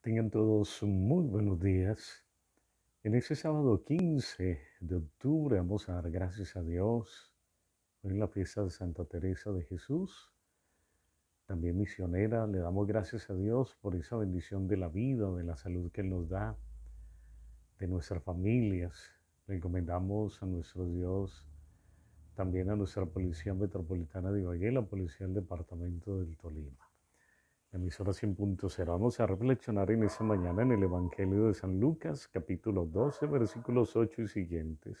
Tengan todos muy buenos días. En este sábado 15 de octubre vamos a dar gracias a Dios. en la fiesta de Santa Teresa de Jesús, también misionera, le damos gracias a Dios por esa bendición de la vida, de la salud que nos da, de nuestras familias. Le encomendamos a nuestro Dios, también a nuestra Policía Metropolitana de Ibagué, la Policía del Departamento del Tolima. Emisora 100.0. Vamos a reflexionar en esa mañana en el Evangelio de San Lucas, capítulo 12, versículos 8 y siguientes.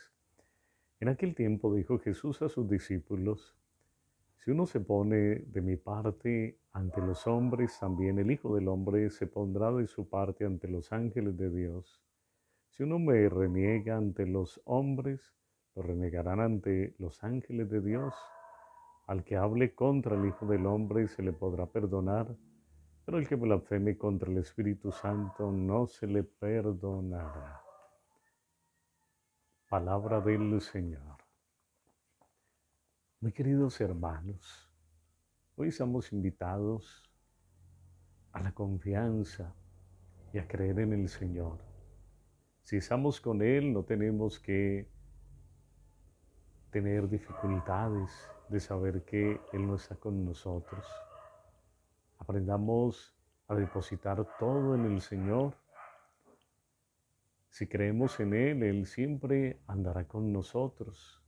En aquel tiempo dijo Jesús a sus discípulos, si uno se pone de mi parte ante los hombres, también el Hijo del Hombre se pondrá de su parte ante los ángeles de Dios. Si uno me reniega ante los hombres, lo renegarán ante los ángeles de Dios. Al que hable contra el Hijo del Hombre se le podrá perdonar pero el que blasfeme contra el Espíritu Santo no se le perdonará. Palabra del Señor. Muy queridos hermanos, hoy estamos invitados a la confianza y a creer en el Señor. Si estamos con Él no tenemos que tener dificultades de saber que Él no está con nosotros. Aprendamos a depositar todo en el Señor. Si creemos en Él, Él siempre andará con nosotros.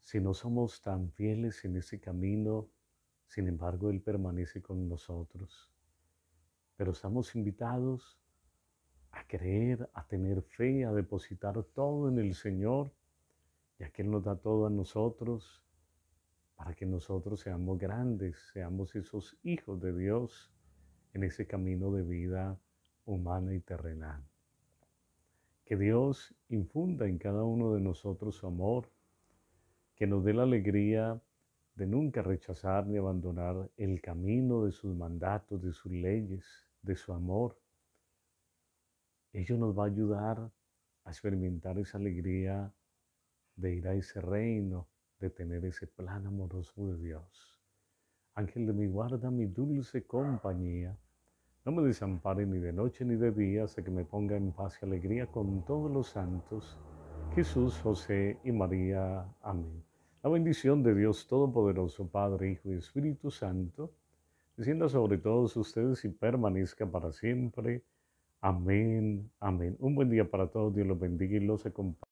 Si no somos tan fieles en ese camino, sin embargo, Él permanece con nosotros. Pero estamos invitados a creer, a tener fe, a depositar todo en el Señor, ya que Él nos da todo a nosotros para que nosotros seamos grandes, seamos esos hijos de Dios en ese camino de vida humana y terrenal. Que Dios infunda en cada uno de nosotros su amor, que nos dé la alegría de nunca rechazar ni abandonar el camino de sus mandatos, de sus leyes, de su amor. Ello nos va a ayudar a experimentar esa alegría de ir a ese reino, de tener ese plan amoroso de Dios. Ángel de mi guarda, mi dulce compañía, no me desampare ni de noche ni de día, hasta que me ponga en paz y alegría con todos los santos, Jesús, José y María. Amén. La bendición de Dios Todopoderoso, Padre, Hijo y Espíritu Santo, descienda sobre todos ustedes y permanezca para siempre. Amén, amén. Un buen día para todos, Dios los bendiga y los acompañe.